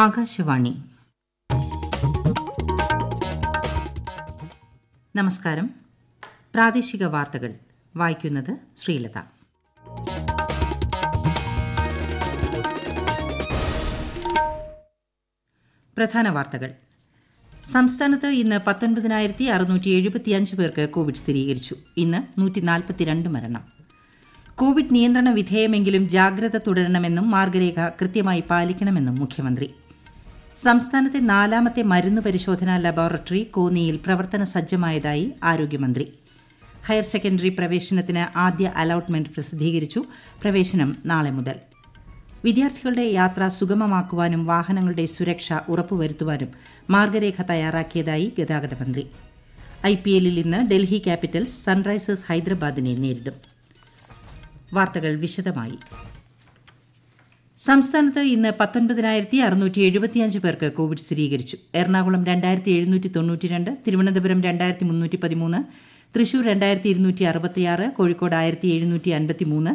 ആകാശവാണി നമസ്കാരം പ്രാദേശിക വാർത്തകൾ വായിക്കുന്നത് ശ്രീലത പ്രധാന വാർത്തകൾ സംസ്ഥാനത്ത് ഇന്ന് പത്തൊൻപതിനായിരത്തി അറുന്നൂറ്റി എഴുപത്തിയഞ്ച് പേർക്ക് കോവിഡ് സ്ഥിരീകരിച്ചു ഇന്ന് നൂറ്റി മരണം കോവിഡ് നിയന്ത്രണ വിധേയമെങ്കിലും ജാഗ്രത തുടരണമെന്നും മാർഗരേഖ കൃത്യമായി പാലിക്കണമെന്നും മുഖ്യമന്ത്രി സംസ്ഥാനത്തെ നാലാമത്തെ മരുന്ന് പരിശോധനാ ലബോറട്ടറി കോന്നിയിൽ പ്രവർത്തന സജ്ജമായതായി ആരോഗ്യമന്ത്രി ഹയർ സെക്കൻഡറി പ്രവേശനത്തിന് ആദ്യ അലോട്ട്മെന്റ് പ്രസിദ്ധീകരിച്ചു പ്രവേശനം നാളെ മുതൽ വിദ്യാർത്ഥികളുടെ യാത്ര സുഗമമാക്കുവാനും വാഹനങ്ങളുടെ സുരക്ഷ ഉറപ്പുവരുത്തുവാനും മാർഗരേഖ തയ്യാറാക്കിയതായി ഗതാഗത മന്ത്രി ഐ പി എല്ലിൽ ഇന്ന് ഡൽഹി ക്യാപിറ്റൽസ് സൺറൈസേഴ്സ് ഹൈദരാബാദിനെ നേരിടും വാർത്തകൾ വിശദമായി സംസ്ഥാനത്ത് ഇന്ന് പത്തൊൻപതിനായിരത്തി അറുന്നൂറ്റി എഴുപത്തിയഞ്ച് പേർക്ക് കോവിഡ് സ്ഥിരീകരിച്ചു എറണാകുളം രണ്ടായിരത്തി എഴുന്നൂറ്റി തൊണ്ണൂറ്റി രണ്ട് തിരുവനന്തപുരം രണ്ടായിരത്തി മുന്നൂറ്റി പതിമൂന്ന് തൃശൂർ രണ്ടായിരത്തി ഇരുന്നൂറ്റി അറുപത്തിയാറ് കോഴിക്കോട് ആയിരത്തി എഴുന്നൂറ്റി അൻപത്തി മൂന്ന്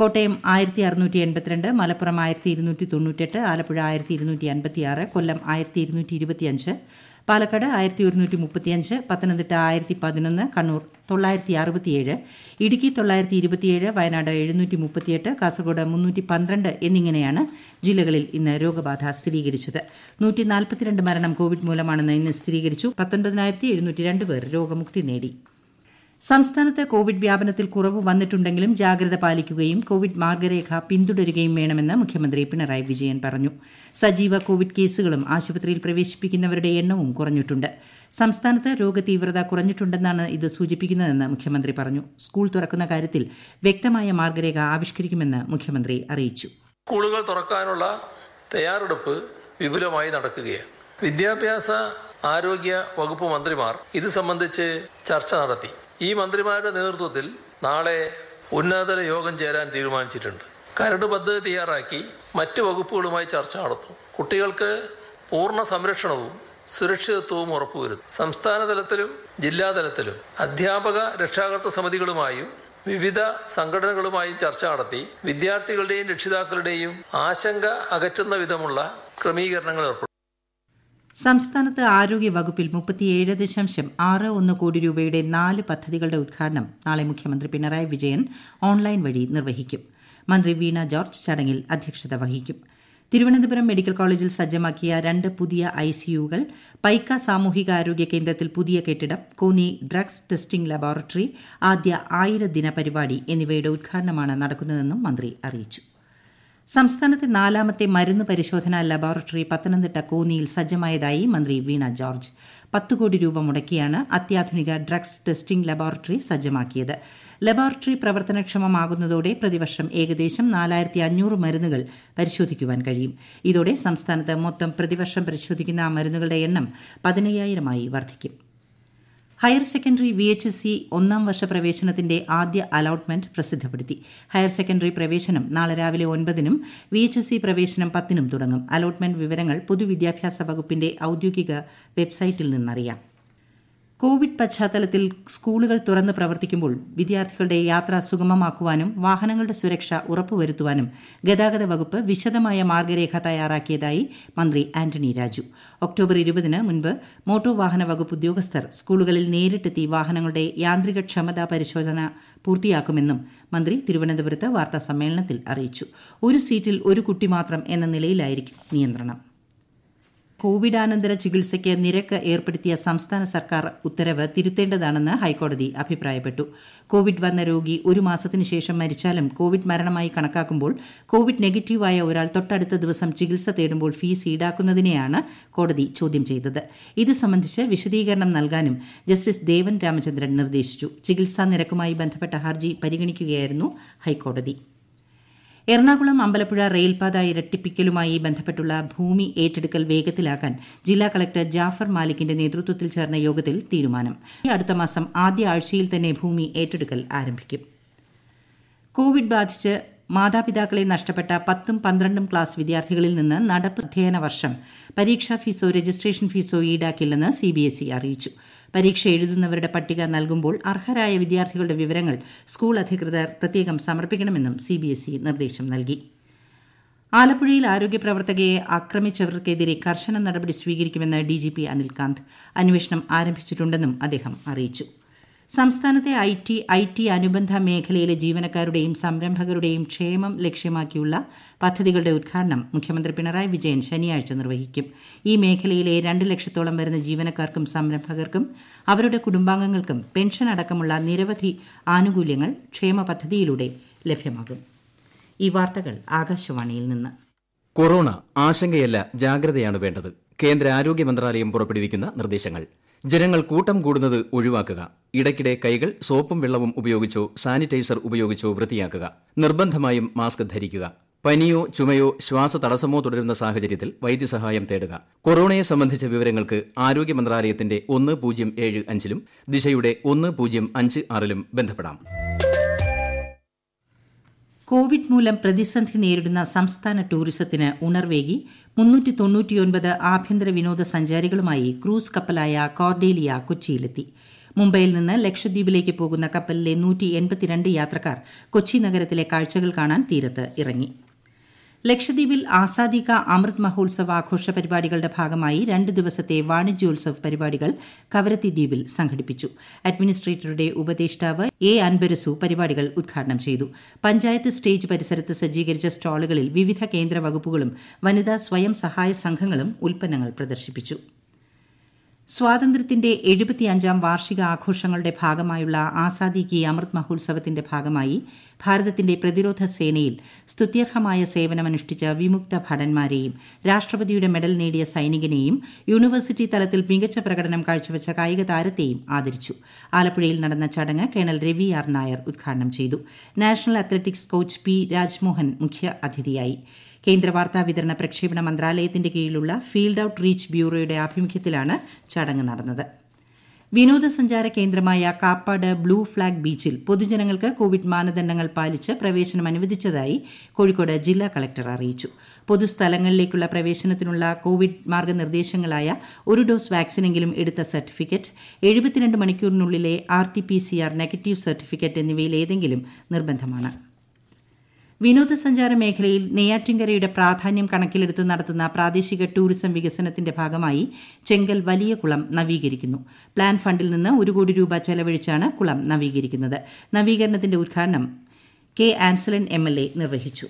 കോട്ടയം ആയിരത്തി അറുന്നൂറ്റി എൺപത്തിരണ്ട് മലപ്പുറം ആയിരത്തി ഇരുന്നൂറ്റി തൊണ്ണൂറ്റെട്ട് ആലപ്പുഴ ആയിരത്തി ഇരുന്നൂറ്റി അൻപത്തിയാറ് കൊല്ലം ആയിരത്തി ഇരുന്നൂറ്റി ഇരുപത്തിയഞ്ച് പാലക്കാട് ആയിരത്തി ഒരുന്നൂറ്റി മുപ്പത്തിയഞ്ച് പത്തനംതിട്ട ആയിരത്തി പതിനൊന്ന് കണ്ണൂർ തൊള്ളായിരത്തി അറുപത്തിയേഴ് ഇടുക്കി തൊള്ളായിരത്തി ഇരുപത്തിയേഴ് വയനാട് എഴുന്നൂറ്റി മുപ്പത്തിയെട്ട് കാസർഗോഡ് മുന്നൂറ്റി പന്ത്രണ്ട് എന്നിങ്ങനെയാണ് ജില്ലകളിൽ ഇന്ന് രോഗബാധ സ്ഥിരീകരിച്ചത് നൂറ്റി നാൽപ്പത്തിരണ്ട് മരണം കോവിഡ് മൂലമാണെന്ന് ഇന്ന് സ്ഥിരീകരിച്ചു പത്തൊൻപതിനായിരത്തി എഴുന്നൂറ്റി രണ്ട് പേർ രോഗമുക്തി നേടി സംസ്ഥാനത്ത് കോവിഡ് വ്യാപനത്തിൽ കുറവ് വന്നിട്ടുണ്ടെങ്കിലും ജാഗ്രത പാലിക്കുകയും കോവിഡ് മാർഗരേഖ പിന്തുടരുകയും വേണമെന്ന് മുഖ്യമന്ത്രി പിണറായി വിജയൻ പറഞ്ഞു സജീവ കോവിഡ് കേസുകളും ആശുപത്രിയിൽ പ്രവേശിപ്പിക്കുന്നവരുടെ എണ്ണവും കുറഞ്ഞിട്ടുണ്ട് സംസ്ഥാനത്ത് രോഗതീവ്രത കുറഞ്ഞിട്ടുണ്ടെന്നാണ് ഇത് സൂചിപ്പിക്കുന്നതെന്ന് മുഖ്യമന്ത്രി പറഞ്ഞു സ്കൂൾ തുറക്കുന്ന കാര്യത്തിൽ വ്യക്തമായ മാർഗരേഖ ആവിഷ്കരിക്കുമെന്ന് മുഖ്യമന്ത്രി അറിയിച്ചു സ്കൂളുകൾ തുറക്കാനുള്ള തയ്യാറെടുപ്പ് വിപുലമായി നടക്കുകയാണ് വിദ്യാഭ്യാസ ആരോഗ്യ വകുപ്പ് മന്ത്രിമാർ ഇത് സംബന്ധിച്ച് ചർച്ച നടത്തി ഈ മന്ത്രിമാരുടെ നേതൃത്വത്തിൽ നാളെ ഉന്നതതല യോഗം ചേരാൻ തീരുമാനിച്ചിട്ടുണ്ട് കരട് പദ്ധതി തയ്യാറാക്കി മറ്റ് വകുപ്പുകളുമായി ചർച്ച നടത്തും കുട്ടികൾക്ക് പൂർണ്ണ സംരക്ഷണവും സുരക്ഷിതത്വവും ഉറപ്പുവരുത്തും സംസ്ഥാന തലത്തിലും ജില്ലാ തലത്തിലും അധ്യാപക രക്ഷാകർത്തൃ സമിതികളുമായും വിവിധ സംഘടനകളുമായും ചർച്ച നടത്തി വിദ്യാർത്ഥികളുടെയും രക്ഷിതാക്കളുടെയും ആശങ്ക അകറ്റുന്ന വിധമുള്ള ക്രമീകരണങ്ങൾ ഏർപ്പെടുത്തും സംസ്ഥാനത്ത് ആരോഗ്യ വകുപ്പിൽ മുപ്പത്തിയേഴ് ദശാംശം ആറ് ഒന്ന് കോടി രൂപയുടെ നാല് പദ്ധതികളുടെ ഉദ്ഘാടനം നാളെ മുഖ്യമന്ത്രി പിണറായി വിജയൻ ഓൺലൈൻ വഴി നിർവഹിക്കും മന്ത്രി വീണ ജോർജ് ചടങ്ങിൽ അധ്യക്ഷത വഹിക്കും തിരുവനന്തപുരം മെഡിക്കൽ കോളേജിൽ സജ്ജമാക്കിയ രണ്ട് പുതിയ ഐസിയുകൾ പൈക്ക സാമൂഹികാരോഗ്യ കേന്ദ്രത്തിൽ പുതിയ കെട്ടിടം കോന്നി ഡ്രഗ്സ് ടെസ്റ്റിംഗ് ലബോറട്ടറി ആദ്യ ദിന പരിപാടി എന്നിവയുടെ ഉദ്ഘാടനമാണ് നടക്കുന്നതെന്നും മന്ത്രി അറിയിച്ചു സംസ്ഥാനത്തെ നാലാമത്തെ മരുന്ന് പരിശോധനാ ലബോറട്ടറി പത്തനംതിട്ട കോന്നിയിൽ സജ്ജമായതായി മന്ത്രി വീണ ജോർജ് പത്ത് കോടി രൂപ മുടക്കിയാണ് അത്യാധുനിക ഡ്രഗ്സ് ടെസ്റ്റിംഗ് ലബോറട്ടറി സജ്ജമാക്കിയത് ലബോറട്ടറി പ്രവർത്തനക്ഷമമാകുന്നതോടെ പ്രതിവർഷം ഏകദേശം നാലായിരത്തി അഞ്ഞൂറ് മരുന്നുകൾ പരിശോധിക്കുവാൻ കഴിയും ഇതോടെ സംസ്ഥാനത്ത് മൊത്തം പ്രതിവർഷം പരിശോധിക്കുന്ന മരുന്നുകളുടെ എണ്ണം പതിനയ്യായിരമായി വർദ്ധിക്കും higher secondary V H C ഒന്നാം വർഷ പ്രവേശനത്തിന്റെ ആദ്യ അലോട്ട്മെന്റ് പ്രസിദ്ധപ്പെടുത്തി ഹയർ സെക്കൻഡറി പ്രവേശനം നാളെ രാവിലെ ഒൻപതിനും വി എച്ച് സി പ്രവേശനം പത്തിനും തുടങ്ങും അലോട്ട്മെന്റ് വിവരങ്ങൾ പൊതുവിദ്യാഭ്യാസ വകുപ്പിന്റെ ഔദ്യോഗിക വെബ്സൈറ്റിൽ നിന്നറിയാം കോവിഡ് പശ്ചാത്തലത്തിൽ സ്കൂളുകൾ തുറന്ന് പ്രവർത്തിക്കുമ്പോൾ വിദ്യാർത്ഥികളുടെ യാത്ര സുഗമമാക്കുവാനും വാഹനങ്ങളുടെ സുരക്ഷ ഉറപ്പുവരുത്തുവാനും ഗതാഗത വകുപ്പ് വിശദമായ മാർഗ്ഗരേഖ തയ്യാറാക്കിയതായി മന്ത്രി ആന്റണി രാജു ഒക്ടോബർ ഇരുപതിന് മുൻപ് മോട്ടോർ വാഹന വകുപ്പ് ഉദ്യോഗസ്ഥർ സ്കൂളുകളിൽ നേരിട്ടെത്തി വാഹനങ്ങളുടെ യാന്ത്രിക ക്ഷമതാ പരിശോധന പൂർത്തിയാക്കുമെന്നും മന്ത്രി തിരുവനന്തപുരത്ത് വാർത്താ സമ്മേളനത്തിൽ അറിയിച്ചു ഒരു സീറ്റിൽ ഒരു കുട്ടി മാത്രം എന്ന നിലയിലായിരിക്കും നിയന്ത്രണം കോവിഡാനന്തര ചികിത്സയ്ക്ക് നിരക്ക് ഏർപ്പെടുത്തിയ സംസ്ഥാന സർക്കാർ ഉത്തരവ് തിരുത്തേണ്ടതാണെന്ന് ഹൈക്കോടതി അഭിപ്രായപ്പെട്ടു കോവിഡ് വന്ന രോഗി ഒരു മാസത്തിന് ശേഷം മരിച്ചാലും കോവിഡ് മരണമായി കണക്കാക്കുമ്പോൾ കോവിഡ് നെഗറ്റീവായ ഒരാൾ തൊട്ടടുത്ത ദിവസം ചികിത്സ തേടുമ്പോൾ ഫീസ് ഈടാക്കുന്നതിനെയാണ് കോടതി ചോദ്യം ചെയ്തത് ഇത് സംബന്ധിച്ച് വിശദീകരണം നൽകാനും ജസ്റ്റിസ് ദേവൻ രാമചന്ദ്രൻ നിർദ്ദേശിച്ചു ചികിത്സാ നിരക്കുമായി ബന്ധപ്പെട്ട ഹർജി പരിഗണിക്കുകയായിരുന്നു ഹൈക്കോടതി എറണാകുളം അമ്പലപ്പുഴ റെയിൽപാത ഇരട്ടിപ്പിക്കലുമായി ബന്ധപ്പെട്ടുള്ള ഭൂമി ഏറ്റെടുക്കൽ വേഗത്തിലാക്കാൻ ജില്ലാ കളക്ടർ ജാഫർ മാലിക്കിന്റെ നേതൃത്വത്തിൽ ചേർന്ന യോഗത്തിൽ തീരുമാനം അടുത്ത മാസം ആദ്യ ആഴ്ചയിൽ തന്നെ ഭൂമി ഏറ്റെടുക്കൽ ആരംഭിക്കും കോവിഡ് ബാധിച്ച് മാതാപിതാക്കളെ നഷ്ടപ്പെട്ട പത്തും പന്ത്രണ്ടും ക്ലാസ് വിദ്യാർത്ഥികളിൽ നിന്ന് നടപ്പ് അധ്യയന വർഷം പരീക്ഷാ ഫീസോ രജിസ്ട്രേഷൻ ഫീസോ ഈടാക്കില്ലെന്ന് സി ബി എസ് ഇ അറിയിച്ചു പരീക്ഷ എഴുതുന്നവരുടെ പട്ടിക നൽകുമ്പോൾ അർഹരായ വിദ്യാർത്ഥികളുടെ വിവരങ്ങൾ സ്കൂൾ അധികൃതർ പ്രത്യേകം സമർപ്പിക്കണമെന്നും സി ബി എസ് ഇ നിർദ്ദേശം നൽകി ആലപ്പുഴയിൽ ആരോഗ്യ പ്രവർത്തകയെ ആക്രമിച്ചവർക്കെതിരെ കർശന നടപടി സ്വീകരിക്കുമെന്ന് ഡി ജി പി അനിൽകാന്ത് അന്വേഷണം ആരംഭിച്ചിട്ടുണ്ടെന്നും അദ്ദേഹം അറിയിച്ചു സംസ്ഥാനത്തെ ഐ ടി ഐ ടി അനുബന്ധ മേഖലയിലെ ജീവനക്കാരുടെയും സംരംഭകരുടെയും ക്ഷേമം ലക്ഷ്യമാക്കിയുള്ള പദ്ധതികളുടെ ഉദ്ഘാടനം മുഖ്യമന്ത്രി പിണറായി വിജയൻ ശനിയാഴ്ച നിർവഹിക്കും ഈ മേഖലയിലെ രണ്ട് ലക്ഷത്തോളം വരുന്ന ജീവനക്കാർക്കും സംരംഭകർക്കും അവരുടെ കുടുംബാംഗങ്ങൾക്കും പെൻഷൻ അടക്കമുള്ള നിരവധി ആനുകൂല്യങ്ങൾ ക്ഷേമ പദ്ധതിയിലൂടെ ലഭ്യമാകും ഈ വാർത്തകൾ ആകാശവാണിയിൽ നിന്ന് കൊറോണ ആശങ്കയല്ല ജാഗ്രതയാണ് വേണ്ടത് കേന്ദ്ര ആരോഗ്യ മന്ത്രാലയം പുറപ്പെടുവിക്കുന്ന നിർദ്ദേശങ്ങൾ ജനങ്ങൾ കൂട്ടം കൂടുന്നത് ഒഴിവാക്കുക ഇടയ്ക്കിടെ കൈകൾ സോപ്പും വെള്ളവും ഉപയോഗിച്ചോ സാനിറ്റൈസർ ഉപയോഗിച്ചോ വൃത്തിയാക്കുക നിർബന്ധമായും മാസ്ക് ധരിക്കുക പനിയോ ചുമയോ തടസ്സമോ തുടരുന്ന സാഹചര്യത്തിൽ വൈദ്യസഹായം തേടുക കൊറോണയെ സംബന്ധിച്ച വിവരങ്ങൾക്ക് ആരോഗ്യ മന്ത്രാലയത്തിന്റെ ഒന്ന് പൂജ്യം ഏഴ് അഞ്ചിലും ദിശയുടെ ഒന്ന് പൂജ്യം അഞ്ച് ആറിലും ബന്ധപ്പെടാം കോവിഡ് മൂലം പ്രതിസന്ധി നേരിടുന്ന സംസ്ഥാന ടൂറിസത്തിന് ഉണർവേകി മുന്നൂറ്റി തൊണ്ണൂറ്റിയൊൻപത് ആഭ്യന്തര സഞ്ചാരികളുമായി ക്രൂസ് കപ്പലായ കോർഡേലിയ കൊച്ചിയിലെത്തി മുംബൈയിൽ നിന്ന് ലക്ഷദ്വീപിലേക്ക് പോകുന്ന കപ്പലിലെ നൂറ്റി എൺപത്തിരണ്ട് യാത്രക്കാർ കൊച്ചി നഗരത്തിലെ കാഴ്ചകൾ കാണാൻ തീരത്ത് ഇറങ്ങി ലക്ഷദ്വീപിൽ ആസാദി അമൃത് മഹോത്സവ ആഘോഷ പരിപാടികളുടെ ഭാഗമായി രണ്ട് ദിവസത്തെ വാണിജ്യോത്സവ പരിപാടികൾ കവരത്തി ദ്വീപിൽ സംഘടിപ്പിച്ചു അഡ്മിനിസ്ട്രേറ്ററുടെ ഉപദേഷ്ടാവ് എ അൻബരസു പരിപാടികൾ ഉദ്ഘാടനം ചെയ്തു പഞ്ചായത്ത് സ്റ്റേജ് പരിസരത്ത് സജ്ജീകരിച്ച സ്റ്റാളുകളിൽ വിവിധ കേന്ദ്ര വകുപ്പുകളും വനിതാ സ്വയം സഹായ സംഘങ്ങളും ഉൽപ്പന്നങ്ങൾ പ്രദർശിപ്പിച്ചു സ്വാതന്ത്ര്യത്തിന്റെ എഴുപത്തിയഞ്ചാം വാർഷിക ആഘോഷങ്ങളുടെ ഭാഗമായുള്ള ആസാദി കി അമൃത് മഹോത്സവത്തിന്റെ ഭാഗമായി ഭാരതത്തിന്റെ പ്രതിരോധ സേനയിൽ സ്തുത്യർഹമായ സേവനമനുഷ്ഠിച്ച വിമുക്ത ഭടന്മാരെയും രാഷ്ട്രപതിയുടെ മെഡൽ നേടിയ സൈനികനെയും യൂണിവേഴ്സിറ്റി തലത്തിൽ മികച്ച പ്രകടനം കാഴ്ചവെച്ച കായിക താരത്തെയും ആദരിച്ചു ആലപ്പുഴയിൽ നടന്ന ചടങ്ങ് കേണൽ രവി ആർ നായർ ഉദ്ഘാടനം ചെയ്തു national athletics coach P Rajmohan മുഖ്യ അതിഥിയായി കേന്ദ്ര വാർത്താ വിതരണ പ്രക്ഷേപണ മന്ത്രാലയത്തിന്റെ കീഴിലുള്ള ഫീൽഡ് ഔട്ട് റീച്ച് ബ്യൂറോയുടെ ആഭിമുഖ്യത്തിലാണ് ചടങ്ങ് നടന്നത് വിനോദസഞ്ചാര കേന്ദ്രമായ കാപ്പാട് ബ്ലൂ ഫ്ളാഗ് ബീച്ചിൽ പൊതുജനങ്ങൾക്ക് കോവിഡ് മാനദണ്ഡങ്ങൾ പാലിച്ച് പ്രവേശനം അനുവദിച്ചതായി കോഴിക്കോട് ജില്ലാ കളക്ടർ അറിയിച്ചു പൊതുസ്ഥലങ്ങളിലേക്കുള്ള പ്രവേശനത്തിനുള്ള കോവിഡ് മാർഗനിർദ്ദേശങ്ങളായ ഒരു ഡോസ് വാക്സിനെങ്കിലും എടുത്ത സർട്ടിഫിക്കറ്റ് എഴുപത്തിരണ്ട് മണിക്കൂറിനുള്ളിലെ R T P C R negative certificate എന്നിവയിൽ ഏതെങ്കിലും നിർബന്ധമാണ് വിനോദസഞ്ചാര മേഖലയിൽ നെയ്യാറ്റിൻകരയുടെ പ്രാധാന്യം കണക്കിലെടുത്ത് നടത്തുന്ന പ്രാദേശിക ടൂറിസം വികസനത്തിന്റെ ഭാഗമായി ചെങ്കൽ വലിയ കുളം നവീകരിക്കുന്നു പ്ലാൻ ഫണ്ടിൽ നിന്ന് ഒരു കോടി രൂപ ചെലവഴിച്ചാണ് കുളം നവീകരിക്കുന്നത് നവീകരണത്തിന്റെ ഉദ്ഘാടനം കെ ആൻസലൻ എം നിർവഹിച്ചു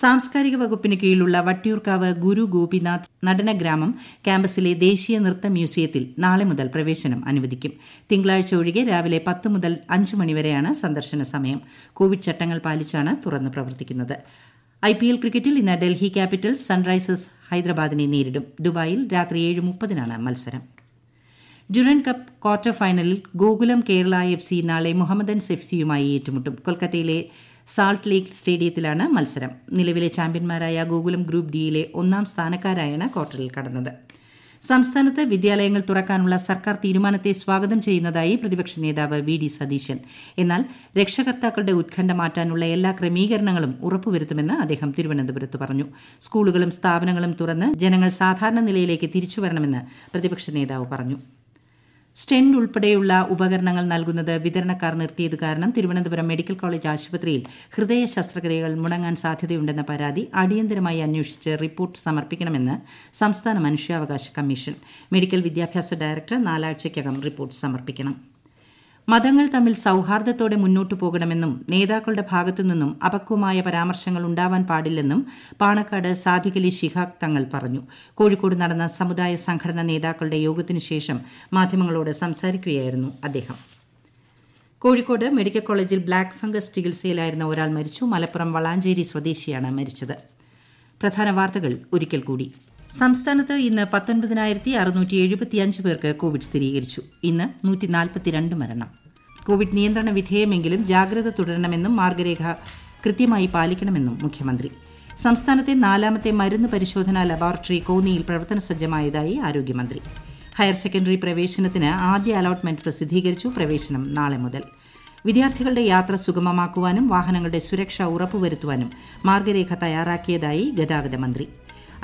സാംസ്കാരിക വകുപ്പിന് കീഴിലുള്ള വട്ടിയൂർക്കാവ് ഗുരു ഗോപിനാഥ് നടനഗ്രാമം ക്യാമ്പസിലെ ദേശീയ നൃത്ത മ്യൂസിയത്തിൽ നാളെ മുതൽ പ്രവേശനം അനുവദിക്കും തിങ്കളാഴ്ച ഒഴികെ രാവിലെ പത്ത് മുതൽ അഞ്ച് മണിവരെയാണ് സന്ദർശന സമയം കോവിഡ് ചട്ടങ്ങൾ പാലിച്ചാണ് തുറന്ന് പ്രവർത്തിക്കുന്നത് ഐ പി എൽ ക്രിക്കറ്റിൽ ഇന്ന് ഡൽഹി ക്യാപിറ്റൽസ് സൺറൈസേഴ്സ് ഹൈദരാബാദിനെ നേരിടും ദുബായിൽ രാത്രി ഏഴ് മുപ്പതിനാണ് മത്സരം ഡ്യൂറൻ കപ്പ് ക്വാർട്ടർ ഫൈനലിൽ ഗോകുലം കേരള എഫ് സി നാളെ മുഹമ്മദൻസ് എഫ് സിയുമായി ഏറ്റുമുട്ടും കൊൽക്കത്തയിലെ സാൾട്ട് ലേക്ക് സ്റ്റേഡിയത്തിലാണ് മത്സരം നിലവിലെ ചാമ്പ്യന്മാരായ ഗോകുലം ഗ്രൂപ്പ് ഡിയിലെ ഒന്നാം സ്ഥാനക്കാരായാണ് ക്വാർട്ടറിൽ കടന്നത് സംസ്ഥാനത്ത് വിദ്യാലയങ്ങൾ തുറക്കാനുള്ള സർക്കാർ തീരുമാനത്തെ സ്വാഗതം ചെയ്യുന്നതായി പ്രതിപക്ഷ നേതാവ് വി ഡി സതീശൻ എന്നാൽ രക്ഷകർത്താക്കളുടെ ഉത്കണ്ഠ മാറ്റാനുള്ള എല്ലാ ക്രമീകരണങ്ങളും ഉറപ്പുവരുത്തുമെന്ന് അദ്ദേഹം തിരുവനന്തപുരത്ത് പറഞ്ഞു സ്കൂളുകളും സ്ഥാപനങ്ങളും തുറന്ന് ജനങ്ങൾ സാധാരണ നിലയിലേക്ക് തിരിച്ചുവരണമെന്ന് പ്രതിപക്ഷ നേതാവ് പറഞ്ഞു സ്റ്റെന്റ് ഉൾപ്പെടെയുള്ള ഉപകരണങ്ങൾ നൽകുന്നത് വിതരണക്കാർ നിർത്തിയത് കാരണം തിരുവനന്തപുരം മെഡിക്കൽ കോളേജ് ആശുപത്രിയിൽ ഹൃദയ ശസ്ത്രക്രിയകൾ മുടങ്ങാൻ സാധ്യതയുണ്ടെന്ന പരാതി അടിയന്തരമായി അന്വേഷിച്ച് റിപ്പോർട്ട് സമർപ്പിക്കണമെന്ന് സംസ്ഥാന മനുഷ്യാവകാശ കമ്മീഷൻ മെഡിക്കൽ വിദ്യാഭ്യാസ ഡയറക്ടർ നാലാഴ്ചയ്ക്കകം റിപ്പോർട്ട് സമർപ്പിക്കണം മതങ്ങൾ തമ്മിൽ സൌഹാർദ്ദത്തോടെ മുന്നോട്ടു പോകണമെന്നും നേതാക്കളുടെ ഭാഗത്തുനിന്നും അപക്വമായ പരാമർശങ്ങൾ ഉണ്ടാവാൻ പാടില്ലെന്നും പാണക്കാട് സാദിഖലി ശിഹാബ് തങ്ങൾ പറഞ്ഞു കോഴിക്കോട് നടന്ന സമുദായ സംഘടനാ നേതാക്കളുടെ യോഗത്തിനു ശേഷം മാധ്യമങ്ങളോട് സംസാരിക്കുകയായിരുന്നു അദ്ദേഹം കോഴിക്കോട് മെഡിക്കൽ കോളേജിൽ ബ്ലാക്ക് ഫംഗസ് ചികിത്സയിലായിരുന്ന ഒരാൾ മരിച്ചു മലപ്പുറം വളാഞ്ചേരി സ്വദേശിയാണ് മരിച്ചത് പ്രധാന വാർത്തകൾ ഒരിക്കൽ കൂടി സംസ്ഥാനത്ത് ഇന്ന് പത്തൊൻപതിനായിരത്തി അറുന്നൂറ്റി എഴുപത്തിയഞ്ച് പേർക്ക് കോവിഡ് സ്ഥിരീകരിച്ചു ഇന്ന് നൂറ്റി നാൽപ്പത്തിരണ്ട് മരണം കോവിഡ് നിയന്ത്രണ വിധേയമെങ്കിലും ജാഗ്രത തുടരണമെന്നും മാർഗരേഖ കൃത്യമായി പാലിക്കണമെന്നും മുഖ്യമന്ത്രി സംസ്ഥാനത്തെ നാലാമത്തെ മരുന്ന് പരിശോധനാ ലബോറട്ടറി കോന്നിയിൽ പ്രവർത്തന സജ്ജമായതായി ആരോഗ്യമന്ത്രി ഹയർ സെക്കൻഡറി പ്രവേശനത്തിന് ആദ്യ അലോട്ട്മെന്റ് പ്രസിദ്ധീകരിച്ചു പ്രവേശനം നാളെ മുതൽ വിദ്യാർത്ഥികളുടെ യാത്ര സുഗമമാക്കുവാനും വാഹനങ്ങളുടെ സുരക്ഷ ഉറപ്പുവരുത്തുവാനും മാർഗരേഖ തയ്യാറാക്കിയതായി ഗതാഗത മന്ത്രി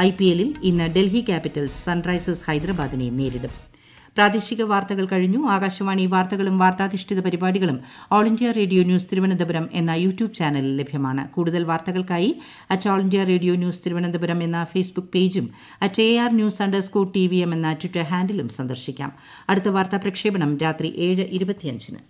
ഐ പി എല്ലിൽ ഇന്ന് ഡൽഹി ക്യാപിറ്റൽസ് സൺറൈസേഴ്സ് ഹൈദരാബാദിനെ നേരിടും പ്രാദേശിക വാർത്തകൾ കഴിഞ്ഞു ആകാശവാണി വാർത്തകളും വാർത്താധിഷ്ഠിത പരിപാടികളും all India radio news Thiruvananthapuram എന്ന യൂട്യൂബ് ചാനലിൽ ലഭ്യമാണ് കൂടുതൽ വാർത്തകൾക്കായി at all India radio news Thiruvananthapuram എന്ന ഫേസ്ബുക്ക് പേജും at A R news underscore T V M എന്ന ട്വിറ്റർ ഹാൻഡിലും സന്ദർശിക്കാം അടുത്ത വാർത്താ പ്രക്ഷേപണം രാത്രി ഏഴ് ഇരുപത്തിയഞ്ചിന്